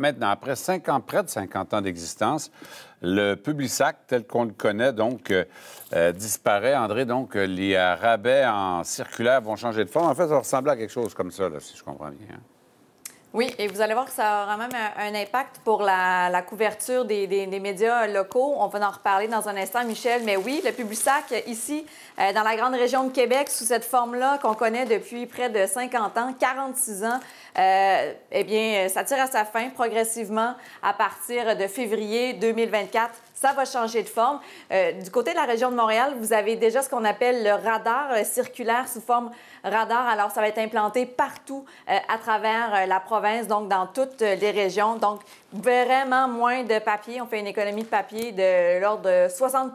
maintenant, après 50, près de 50 ans d'existence, le sac tel qu'on le connaît, donc, euh, euh, disparaît. André, donc, euh, les rabais en circulaire vont changer de forme. En fait, ça ressemble à quelque chose comme ça, si je comprends bien. Hein. Oui, et vous allez voir que ça aura même un, impact pour la, couverture des, médias locaux. On va en reparler dans un instant, Michel. Mais oui, le PubliSac, ici, euh, dans la grande région de Québec, sous cette forme-là qu'on connaît depuis près de 50 ans, 46 ans, euh, eh bien, ça tire à sa fin progressivement à partir de février 2024 ça va changer de forme. Euh, du côté de la région de Montréal, vous avez déjà ce qu'on appelle le radar circulaire sous forme radar. Alors, ça va être implanté partout à travers la province donc dans toutes euh, les régions. Donc, vraiment moins de papier. On fait une économie de papier de l'ordre de 60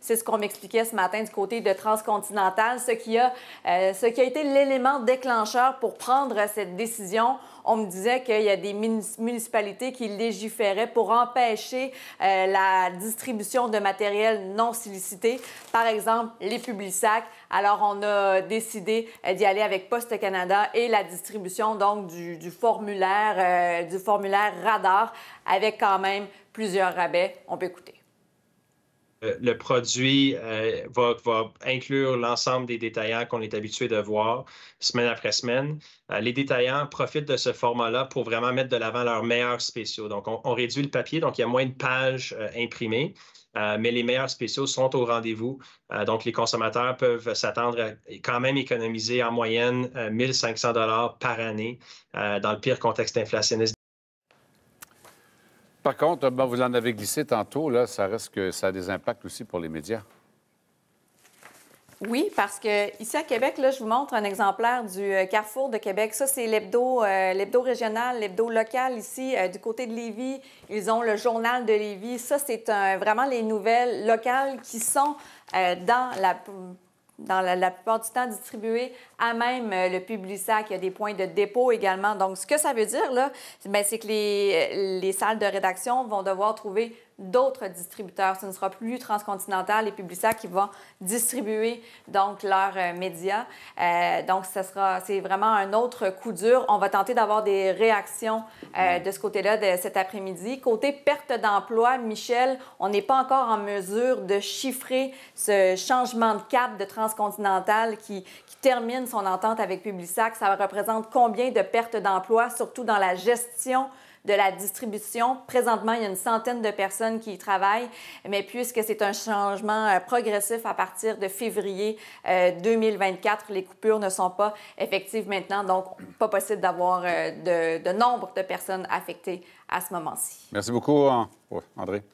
c'est ce qu'on m'expliquait ce matin du côté de Transcontinental, ce qui a, euh, ce qui a été l'élément déclencheur pour prendre cette décision. On me disait qu'il y a des municipalités qui légiféraient pour empêcher euh, la distribution de matériel non sollicité, par exemple les publics-sacs. Alors, on a décidé d'y aller avec Poste Canada et la distribution donc du, du euh, du formulaire radar avec quand même plusieurs rabais. On peut écouter. Euh, le produit euh, va, inclure l'ensemble des détaillants qu'on est habitué de voir semaine après semaine. Euh, les détaillants profitent de ce format-là pour vraiment mettre de l'avant leurs meilleurs spéciaux. Donc, on, réduit le papier, donc il y a moins de pages imprimées. mais les meilleurs spéciaux sont au rendez-vous. donc, les consommateurs peuvent s'attendre à quand même économiser en moyenne 1500 dollars par année dans le pire contexte inflationniste par contre, vous en avez glissé tantôt, là, ça reste que ça a des impacts aussi pour les médias. Oui, parce que ici à Québec, là, je vous montre un exemplaire du euh, Carrefour de Québec. Ça, c'est l'hebdo, euh, l'hebdo régional, l'hebdo local ici euh, du côté de Lévis. Ils ont le journal de Lévis. Ça, c'est vraiment les nouvelles locales qui sont dans la dans la, la, plupart du temps distribué à même euh, le public sac. Il y a des points de dépôt également. Donc, ce que ça veut dire, là, ben, c'est que les, euh, les, salles de rédaction vont devoir trouver d'autres distributeurs. Ce ne sera plus Transcontinental et Publisac qui vont distribuer donc leurs euh, médias. donc, ce sera, c'est vraiment un autre coup dur. On va tenter d'avoir des réactions de ce côté-là de cet après-midi. Côté perte d'emploi, Michel, on n'est pas encore en mesure de chiffrer ce changement de cap de Transcontinental continentale qui, termine son entente avec Publisac, ça représente combien de pertes d'emplois, surtout dans la gestion de la distribution. Présentement, il y a une centaine de personnes qui y travaillent, mais puisque c'est un changement euh, progressif à partir de février 2024, euh, les coupures ne sont pas effectives maintenant, donc pas possible d'avoir euh, de, de nombre de personnes affectées à ce moment-ci. Merci beaucoup, hein. André.